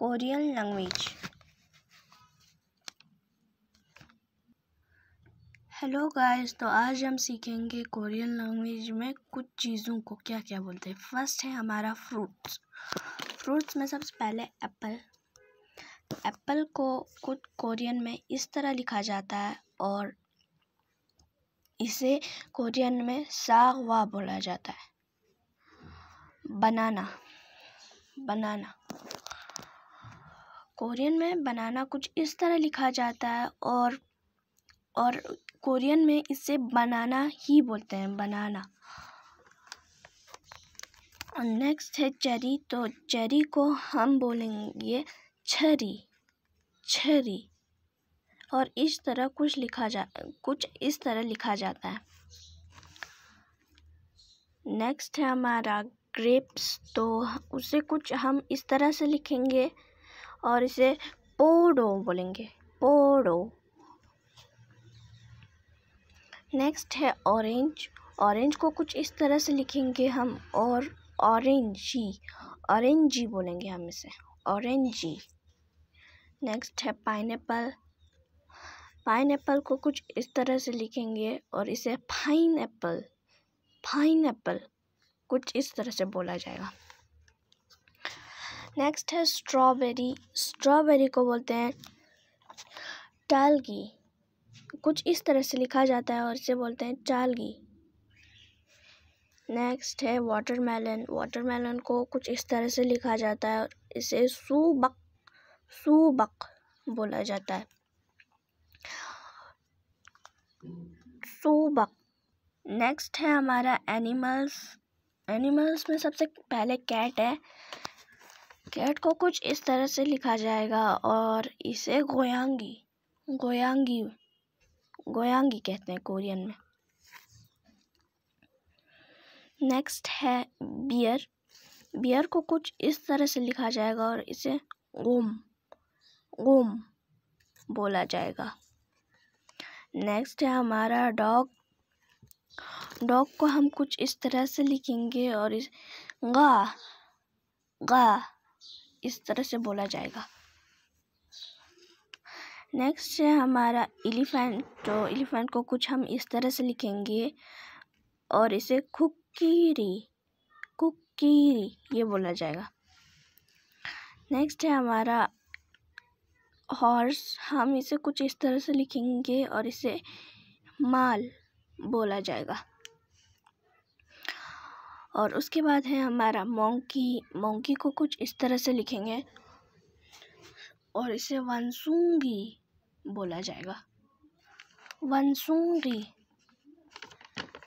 Korean language hello guys तो आज हम सीखेंगे कोरियन लैंग्वेज में कुछ चीज़ों को क्या क्या बोलते हैं फर्स्ट है हमारा फ्रूट्स फ्रूट्स में सबसे पहले एप्पल एप्पल तो को कुछ कोरियन में इस तरह लिखा जाता है और इसे कोरियन में सागवा बोला जाता है बनाना बनाना कोरियन में बनाना कुछ इस तरह लिखा जाता है और और कोरियन में इसे बनाना ही बोलते हैं बनाना और नेक्स्ट है चेरी तो चेरी को हम बोलेंगे छरी छरी और इस तरह कुछ लिखा जा कुछ इस तरह लिखा जाता है नेक्स्ट है हमारा ग्रेप्स तो उसे कुछ हम इस तरह से लिखेंगे और इसे पोडो बोलेंगे पोडो नेक्स्ट है ऑरेंज ऑरेंज को कुछ इस तरह से लिखेंगे हम और ऑरेंजी जी जी बोलेंगे हम इसे ऑरेंजी जी नेक्स्ट है पाइनएप्पल पाइनएप्पल को कुछ इस तरह से लिखेंगे और इसे फाइन एप्पल फाइन एप्पल कुछ इस तरह से बोला जाएगा नेक्स्ट है स्ट्रॉबेरी स्ट्रॉबेरी को बोलते हैं टालगी कुछ इस तरह से लिखा जाता है और इसे बोलते हैं चालगी नेक्स्ट है वाटरमेलन वाटरमेलन को कुछ इस तरह से लिखा जाता है और इसे सूबक सूबक बोला जाता है सूबक नेक्स्ट है हमारा एनिमल्स एनिमल्स में सबसे पहले कैट है कैट को कुछ इस तरह से लिखा जाएगा और इसे गोयांगी गोयांगी गोयांगी कहते हैं कोरियन में नेक्स्ट है बियर बियर को कुछ इस तरह से लिखा जाएगा और इसे गोम गोम बोला जाएगा नेक्स्ट है हमारा डॉग डॉग को हम कुछ इस तरह से लिखेंगे और इस गा गा इस तरह से बोला जाएगा नेक्स्ट है हमारा एलिफेंट तो एलिफेंट को कुछ हम इस तरह से लिखेंगे और इसे कुकीरी कुकीरी ये बोला जाएगा नेक्स्ट है हमारा हॉर्स हम इसे कुछ इस तरह से लिखेंगे और इसे माल बोला जाएगा और उसके बाद है हमारा मोंकी मोंकी को कुछ इस तरह से लिखेंगे और इसे वंसूंगी बोला जाएगा वंसूंगी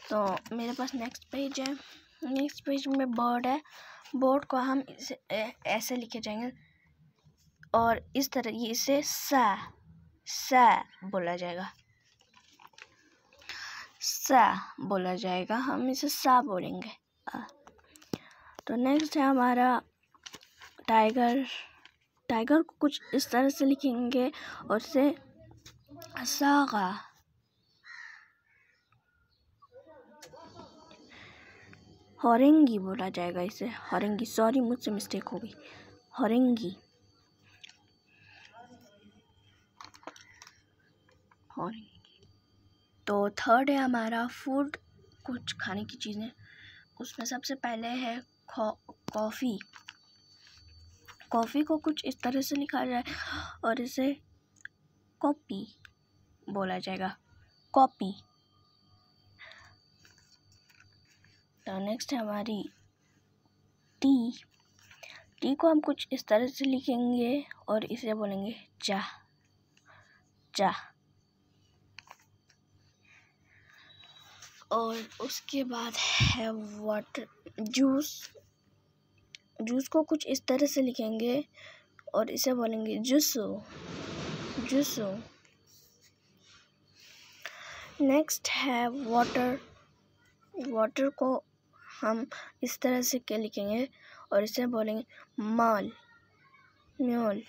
तो मेरे पास नेक्स्ट पेज है नेक्स्ट पेज में बर्ड है बर्ड को हम इसे ऐसे लिखे जाएंगे और इस तरह ये इसे सा सा बोला जाएगा सा बोला जाएगा हम इसे सा बोलेंगे तो नेक्स्ट है हमारा टाइगर टाइगर को कुछ इस तरह से लिखेंगे और से सागा हॉरेंगी बोला जाएगा इसे हॉरेंगी सॉरी मुझसे मिस्टेक हो गई हॉरेंगी हॉरेंगी तो थर्ड है हमारा फूड कुछ खाने की चीज़ें उसमें सबसे पहले है कॉफ़ी कॉफ़ी को कुछ इस तरह से लिखा जाए और इसे कॉपी बोला जाएगा कॉपी तो नेक्स्ट है हमारी टी टी को हम कुछ इस तरह से लिखेंगे और इसे बोलेंगे चाह चाह और उसके बाद है वाटर जूस जूस को कुछ इस तरह से लिखेंगे और इसे बोलेंगे जूसो जूसो नेक्स्ट है वाटर वाटर को हम इस तरह से के लिखेंगे और इसे बोलेंगे माल म्योल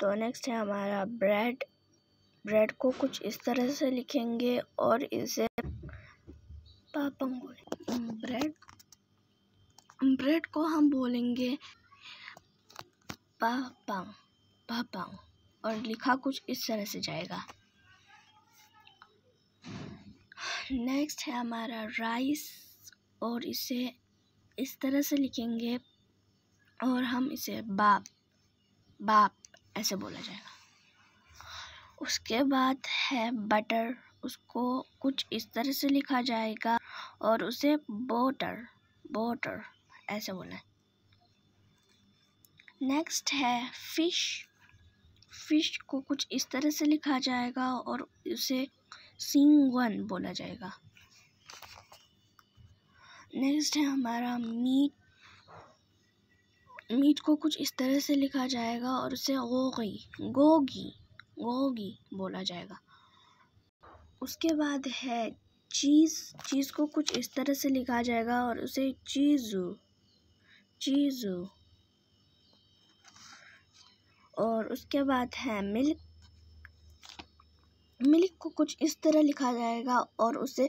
तो नेक्स्ट है हमारा ब्रेड ब्रेड को कुछ इस तरह से लिखेंगे और इसे पापम बोलेंगे ब्रेड ब्रेड को हम बोलेंगे पापंग पापंग और लिखा कुछ इस तरह से जाएगा नेक्स्ट है हमारा राइस और इसे इस तरह से लिखेंगे और हम इसे बाप बाप ऐसे बोला जाएगा उसके बाद है बटर उसको कुछ इस तरह से लिखा जाएगा और उसे बोटर बोटर ऐसे बोलना है नेक्स्ट है फ़िश फ़िश को कुछ इस तरह से लिखा जाएगा और उसे सिंगवन बोला जाएगा नेक्स्ट है हमारा मीट मीट को कुछ इस तरह से लिखा जाएगा और उसे गोगी गोगी गोगी बोला जाएगा उसके बाद है चीज़ चीज़ को कुछ इस तरह से लिखा जाएगा और उसे चीज़ चीज़ और उसके बाद है मिल्क मिल्क को कुछ इस तरह लिखा जाएगा और उसे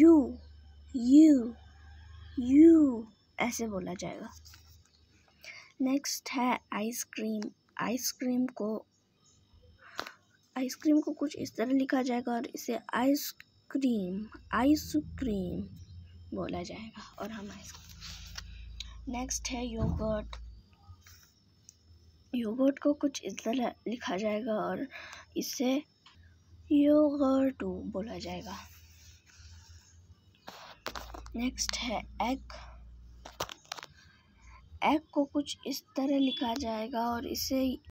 यू यू यू ऐसे बोला जाएगा नेक्स्ट है आइसक्रीम आइसक्रीम को आइसक्रीम को कुछ इस तरह लिखा जाएगा और इसे आइसक्रीम आइसक्रीम बोला जाएगा और हम आइसक्रीम नेक्स्ट है योगर्ट योगर्ट को कुछ इस तरह लिखा जाएगा और इसे योगर्ट बोला जाएगा नेक्स्ट है एग ऐप को कुछ इस तरह लिखा जाएगा और इसे